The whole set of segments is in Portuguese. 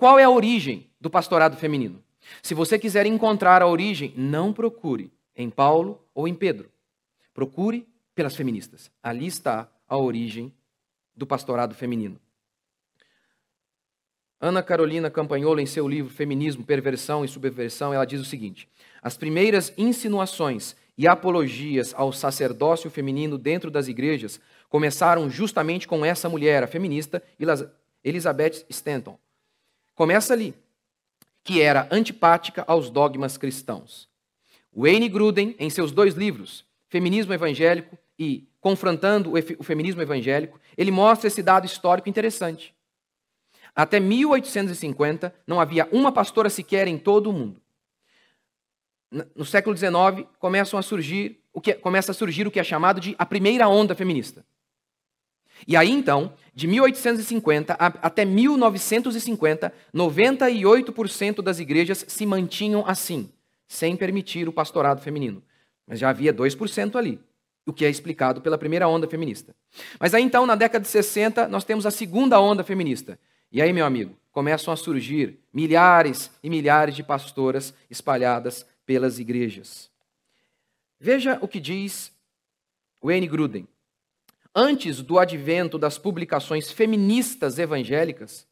qual é a origem do pastorado feminino? Se você quiser encontrar a origem, não procure em Paulo ou em Pedro. Procure pelas feministas. Ali está a origem do pastorado feminino. Ana Carolina Campagnolo, em seu livro Feminismo, Perversão e Subversão, ela diz o seguinte: As primeiras insinuações e apologias ao sacerdócio feminino dentro das igrejas começaram justamente com essa mulher, a feminista Elizabeth Stanton, Começa ali, que era antipática aos dogmas cristãos. Wayne Gruden, em seus dois livros, Feminismo Evangélico e Confrontando o Feminismo Evangélico, ele mostra esse dado histórico interessante. Até 1850, não havia uma pastora sequer em todo o mundo. No século XIX, começam a surgir o que, é, começa a surgir o que é chamado de a primeira onda feminista. E aí então, de 1850 até 1950, 98% das igrejas se mantinham assim, sem permitir o pastorado feminino. Mas já havia 2% ali, o que é explicado pela primeira onda feminista. Mas aí então, na década de 60, nós temos a segunda onda feminista. E aí, meu amigo, começam a surgir milhares e milhares de pastoras espalhadas pelas igrejas. Veja o que diz Wayne Gruden. Antes do advento das publicações feministas evangélicas,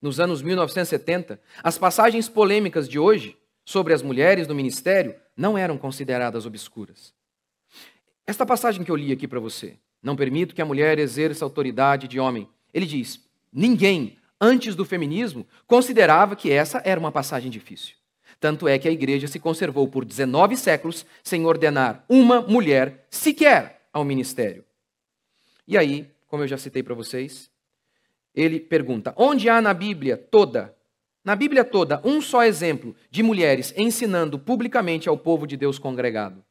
nos anos 1970, as passagens polêmicas de hoje sobre as mulheres no ministério não eram consideradas obscuras. Esta passagem que eu li aqui para você, não permito que a mulher exerça autoridade de homem. Ele diz: ninguém, antes do feminismo, considerava que essa era uma passagem difícil. Tanto é que a igreja se conservou por 19 séculos sem ordenar uma mulher sequer ao ministério. E aí, como eu já citei para vocês, ele pergunta: onde há na Bíblia toda, na Bíblia toda, um só exemplo de mulheres ensinando publicamente ao povo de Deus congregado?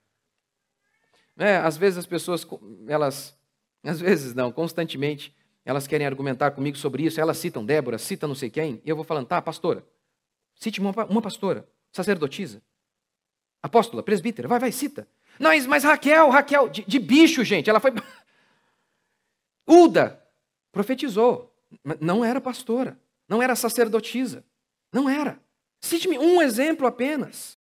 É, às vezes as pessoas, elas, às vezes não, constantemente, elas querem argumentar comigo sobre isso, elas citam Débora, citam não sei quem, e eu vou falando, tá, pastora, cite uma, uma pastora, sacerdotisa, apóstola, presbítera, vai, vai, cita. Não, mas Raquel, Raquel, de, de bicho, gente, ela foi. Uda profetizou, não era pastora, não era sacerdotisa, não era. Cite-me um exemplo apenas.